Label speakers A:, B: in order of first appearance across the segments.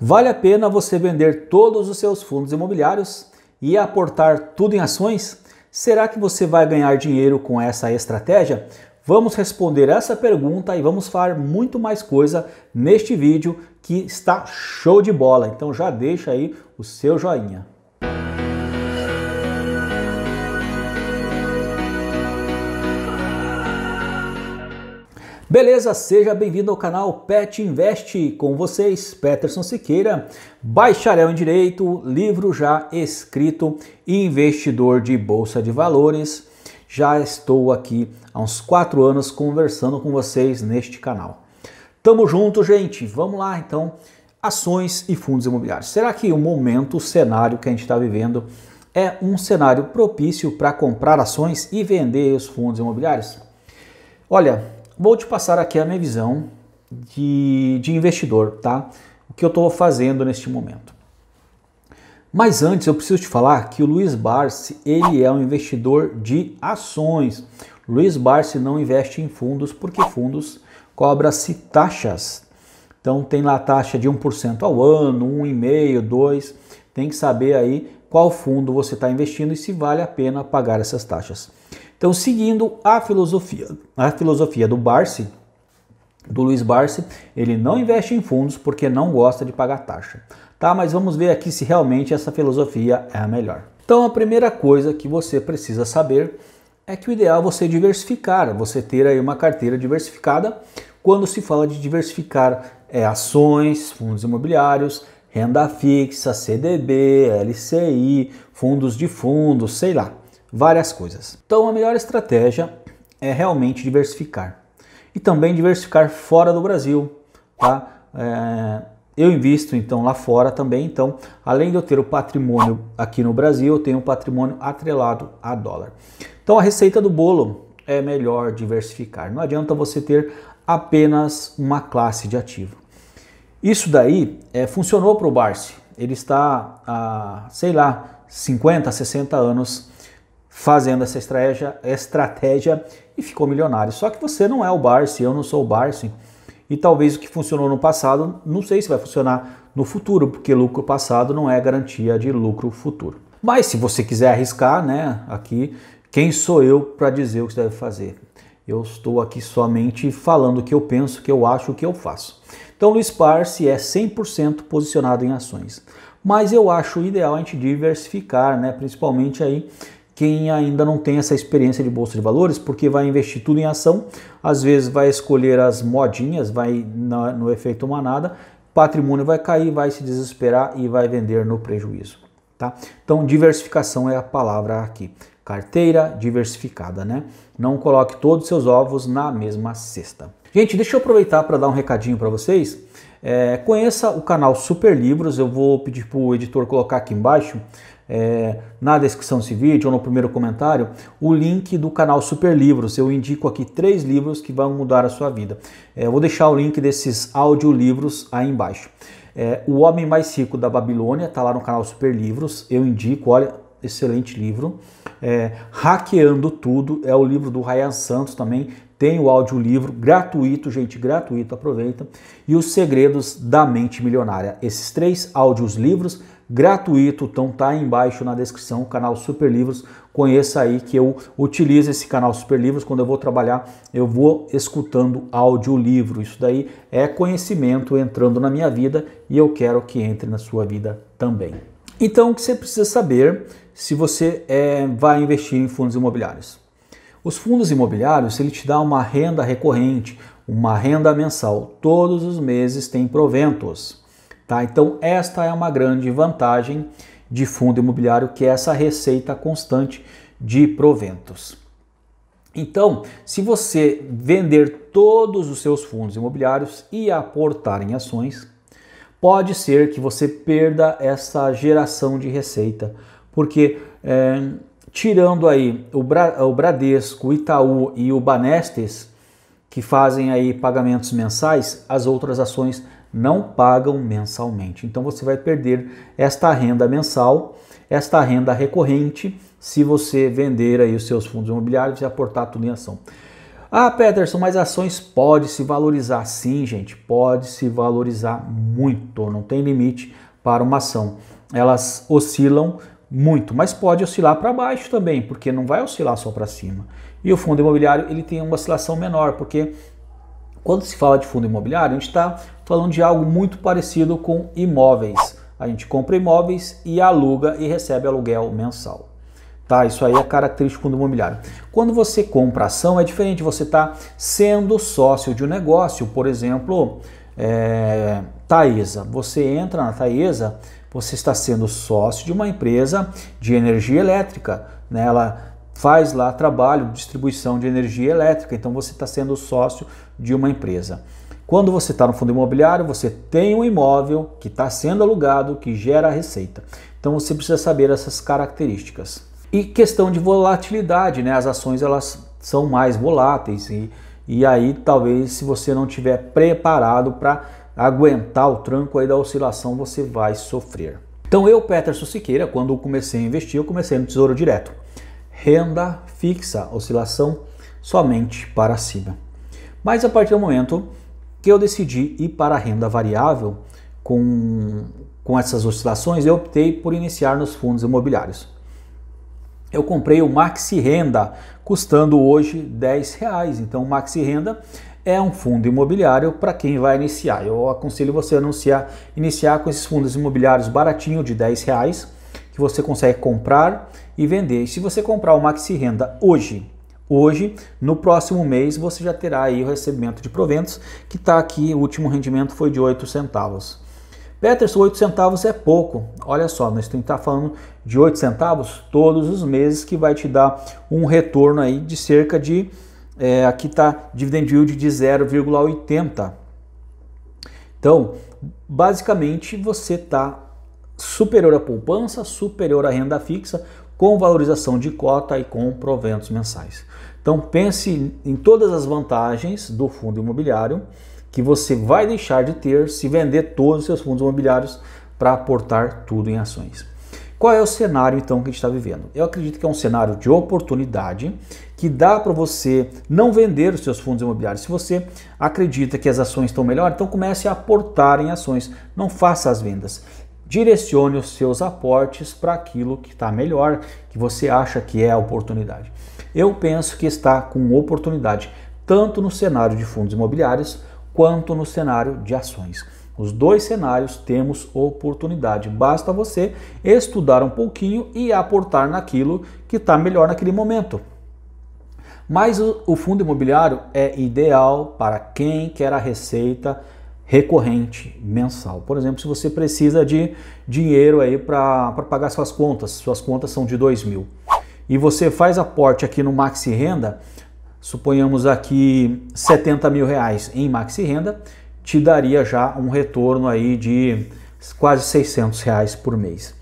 A: Vale a pena você vender todos os seus fundos imobiliários e aportar tudo em ações? Será que você vai ganhar dinheiro com essa estratégia? Vamos responder essa pergunta e vamos falar muito mais coisa neste vídeo que está show de bola. Então já deixa aí o seu joinha. Beleza, seja bem-vindo ao canal Pet Invest, com vocês, Peterson Siqueira, bacharel em Direito, livro já escrito e investidor de Bolsa de Valores. Já estou aqui há uns quatro anos conversando com vocês neste canal. Tamo junto, gente. Vamos lá, então. Ações e fundos imobiliários. Será que o momento, o cenário que a gente está vivendo é um cenário propício para comprar ações e vender os fundos imobiliários? Olha, Vou te passar aqui a minha visão de, de investidor, tá? O que eu estou fazendo neste momento. Mas antes eu preciso te falar que o Luiz Barsi ele é um investidor de ações. Luiz Barsi não investe em fundos porque fundos cobra-se taxas. Então tem lá a taxa de 1% ao ano, 1,5%, 2%. Tem que saber aí qual fundo você está investindo e se vale a pena pagar essas taxas. Então, seguindo a filosofia, a filosofia do Barsi, do Luiz Barsi, ele não investe em fundos porque não gosta de pagar taxa. Tá, mas vamos ver aqui se realmente essa filosofia é a melhor. Então, a primeira coisa que você precisa saber é que o ideal é você diversificar, você ter aí uma carteira diversificada. Quando se fala de diversificar, é ações, fundos imobiliários, renda fixa, CDB, LCI, fundos de fundos, sei lá várias coisas. Então, a melhor estratégia é realmente diversificar e também diversificar fora do Brasil, tá? É, eu invisto então lá fora também, então além de eu ter o patrimônio aqui no Brasil, eu tenho um patrimônio atrelado a dólar. Então a receita do bolo é melhor diversificar. Não adianta você ter apenas uma classe de ativo. Isso daí é, funcionou para o Barsi. Ele está há, sei lá, 50, 60 anos fazendo essa estratégia, estratégia e ficou milionário. Só que você não é o Barsi, eu não sou o Barsi. E talvez o que funcionou no passado, não sei se vai funcionar no futuro, porque lucro passado não é garantia de lucro futuro. Mas se você quiser arriscar, né, aqui, quem sou eu para dizer o que você deve fazer? Eu estou aqui somente falando o que eu penso, o que eu acho, o que eu faço. Então, Luiz Parse é 100% posicionado em ações. Mas eu acho ideal a gente diversificar, né? principalmente aí quem ainda não tem essa experiência de bolsa de valores, porque vai investir tudo em ação, às vezes vai escolher as modinhas, vai na, no efeito manada, patrimônio vai cair, vai se desesperar e vai vender no prejuízo, tá? Então, diversificação é a palavra aqui. Carteira diversificada, né? Não coloque todos os seus ovos na mesma cesta. Gente, deixa eu aproveitar para dar um recadinho para vocês. É, conheça o canal Super Livros, eu vou pedir para o editor colocar aqui embaixo é, na descrição desse vídeo ou no primeiro comentário o link do canal Super Livros. Eu indico aqui três livros que vão mudar a sua vida. É, eu vou deixar o link desses audiolivros aí embaixo. É, o Homem Mais Rico da Babilônia está lá no canal Super Livros. Eu indico, olha, excelente livro. É, Hackeando Tudo é o livro do Ryan Santos também. Tem o audiolivro gratuito, gente, gratuito, aproveita. E Os Segredos da Mente Milionária. Esses três audiolivros livros gratuito, então tá aí embaixo na descrição o canal Super Livros. Conheça aí que eu utilizo esse canal Super Livros quando eu vou trabalhar, eu vou escutando audiolivro. Isso daí é conhecimento entrando na minha vida e eu quero que entre na sua vida também. Então, o que você precisa saber se você é, vai investir em fundos imobiliários? Os fundos imobiliários, ele te dá uma renda recorrente, uma renda mensal. Todos os meses tem proventos. Tá? Então, esta é uma grande vantagem de fundo imobiliário, que é essa receita constante de proventos. Então, se você vender todos os seus fundos imobiliários e aportar em ações, pode ser que você perda essa geração de receita, porque é, tirando aí o, Bra, o Bradesco, o Itaú e o Banestes, que fazem aí pagamentos mensais, as outras ações não pagam mensalmente. Então você vai perder esta renda mensal, esta renda recorrente, se você vender aí os seus fundos imobiliários e aportar tudo em ação. Ah, Peterson, mas ações pode se valorizar? Sim, gente, pode se valorizar muito, não tem limite para uma ação. Elas oscilam muito, mas pode oscilar para baixo também, porque não vai oscilar só para cima. E o fundo imobiliário ele tem uma oscilação menor, porque quando se fala de fundo imobiliário, a gente está falando de algo muito parecido com imóveis. A gente compra imóveis e aluga e recebe aluguel mensal. Tá, isso aí é característico do imobiliário. Quando você compra ação, é diferente, você está sendo sócio de um negócio. Por exemplo, é, Taesa. Você entra na Taesa, você está sendo sócio de uma empresa de energia elétrica. Né? Ela faz lá trabalho, distribuição de energia elétrica. Então você está sendo sócio de uma empresa. Quando você está no fundo imobiliário, você tem um imóvel que está sendo alugado, que gera receita. Então você precisa saber essas características. E questão de volatilidade, né? As ações elas são mais voláteis e, e aí talvez se você não tiver preparado para aguentar o tranco aí da oscilação, você vai sofrer. Então eu, Peterson Siqueira, quando comecei a investir, eu comecei no Tesouro Direto. Renda fixa, oscilação somente para cima. Mas a partir do momento que eu decidi ir para a renda variável com, com essas oscilações, eu optei por iniciar nos fundos imobiliários. Eu comprei o Maxi Renda, custando hoje 10 reais. Então, o Maxi Renda é um fundo imobiliário para quem vai iniciar. Eu aconselho você a anunciar, iniciar com esses fundos imobiliários baratinho de 10 reais, que você consegue comprar e vender. E se você comprar o Maxi Renda hoje hoje, no próximo mês você já terá aí o recebimento de proventos, que está aqui, o último rendimento foi de 8 centavos. Peterson, 8 centavos é pouco. Olha só, nós temos que estar falando de 8 centavos todos os meses, que vai te dar um retorno aí de cerca de, é, aqui está dividend yield de 0,80. Então, basicamente você está superior à poupança, superior à renda fixa, com valorização de cota e com proventos mensais. Então pense em todas as vantagens do fundo imobiliário que você vai deixar de ter se vender todos os seus fundos imobiliários para aportar tudo em ações. Qual é o cenário então que a gente está vivendo? Eu acredito que é um cenário de oportunidade que dá para você não vender os seus fundos imobiliários. Se você acredita que as ações estão melhor, então comece a aportar em ações, não faça as vendas direcione os seus aportes para aquilo que está melhor, que você acha que é a oportunidade. Eu penso que está com oportunidade tanto no cenário de fundos imobiliários quanto no cenário de ações. Os dois cenários temos oportunidade. Basta você estudar um pouquinho e aportar naquilo que está melhor naquele momento. Mas o, fundo imobiliário é ideal para quem quer a receita recorrente mensal. Por exemplo, se você precisa de dinheiro aí para pagar suas contas, suas contas são de dois mil, e você faz aporte aqui no Maxi Renda, suponhamos aqui 70 mil reais em Maxi Renda, te daria já um retorno aí de quase 600 reais por mês.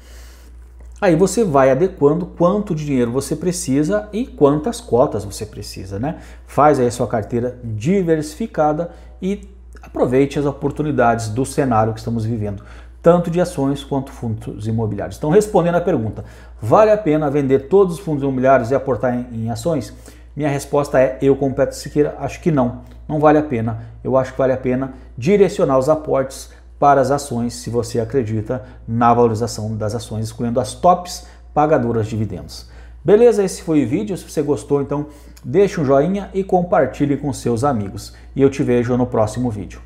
A: Aí você vai adequando quanto de dinheiro você precisa e quantas cotas você precisa, né? Faz aí a sua carteira diversificada e aproveite as oportunidades do cenário que estamos vivendo, tanto de ações quanto fundos imobiliários. Então, respondendo à pergunta, vale a pena vender todos os fundos imobiliários e aportar em, em ações? Minha resposta é eu, com Petro Siqueira, acho que não. Não vale a pena. Eu acho que vale a pena direcionar os aportes para as ações, se você acredita na valorização das ações, escolhendo as tops pagadoras de dividendos. Beleza? Esse foi o vídeo. Se você gostou, então deixe um joinha e compartilhe com seus amigos. E eu te vejo no próximo vídeo.